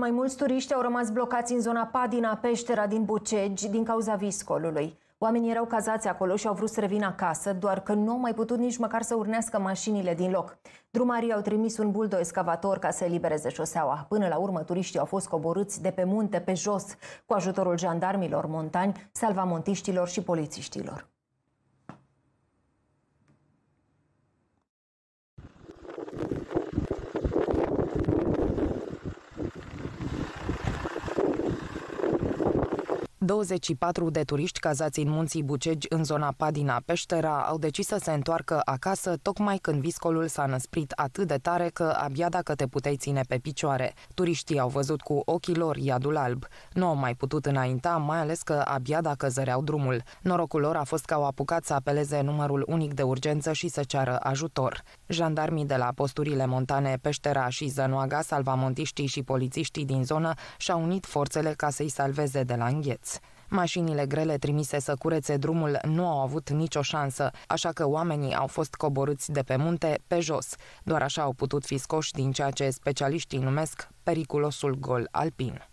Mai mulți turiști au rămas blocați în zona Padina Peștera din Bucegi din cauza viscolului. Oamenii erau cazați acolo și au vrut să revină acasă, doar că nu au mai putut nici măcar să urnească mașinile din loc. Drumarii au trimis un buldo excavator ca să elibereze șoseaua. Până la urmă, turiștii au fost coborâți de pe munte pe jos, cu ajutorul jandarmilor montani, salvamontiștilor și polițiștilor. 24 de turiști cazați în munții Bucegi, în zona Padina Peștera, au decis să se întoarcă acasă tocmai când viscolul s-a năsprit atât de tare că abia dacă te puteai ține pe picioare. Turiștii au văzut cu ochii lor iadul alb. Nu au mai putut înainta, mai ales că abia dacă zăreau drumul. Norocul lor a fost că au apucat să apeleze numărul unic de urgență și să ceară ajutor. Jandarmii de la posturile montane Peștera și Zănoaga, salvamontiștii și polițiștii din zonă și-au unit forțele ca să-i salveze de la îngheț. Mașinile grele trimise să curețe drumul nu au avut nicio șansă, așa că oamenii au fost coborâți de pe munte pe jos. Doar așa au putut fi scoși din ceea ce specialiștii numesc periculosul gol alpin.